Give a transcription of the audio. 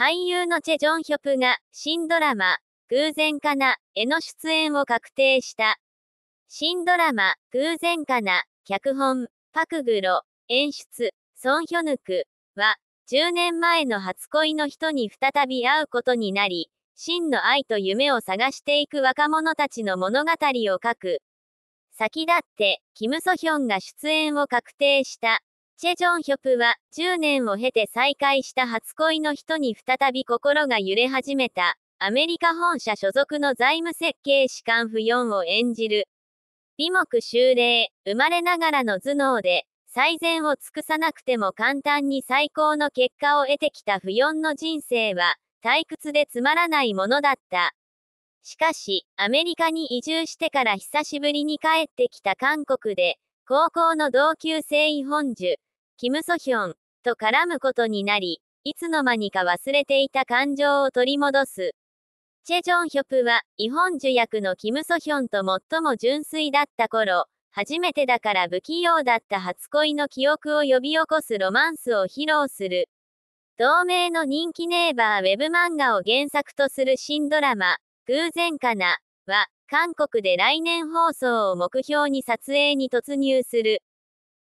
俳優のチェ・ジョンヒョプが、新ドラマ、偶然かな、への出演を確定した。新ドラマ、偶然かな、脚本、パクグロ、演出、ソン・ヒョヌクは、10年前の初恋の人に再び会うことになり、真の愛と夢を探していく若者たちの物語を書く。先立って、キム・ソヒョンが出演を確定した。チェ・ジョンヒョプは、10年を経て再会した初恋の人に再び心が揺れ始めた、アメリカ本社所属の財務設計士官不4を演じる。美目修麗、生まれながらの頭脳で、最善を尽くさなくても簡単に最高の結果を得てきた不4の人生は、退屈でつまらないものだった。しかし、アメリカに移住してから久しぶりに帰ってきた韓国で、高校の同級生イ・ホンジュ、キム・ソヒョンと絡むことになり、いつの間にか忘れていた感情を取り戻す。チェ・ジョンヒョプは、日本ン役のキム・ソヒョンと最も純粋だった頃、初めてだから不器用だった初恋の記憶を呼び起こすロマンスを披露する。同名の人気ネイバーウェブ漫画を原作とする新ドラマ、偶然かな、は、韓国で来年放送を目標に撮影に突入する。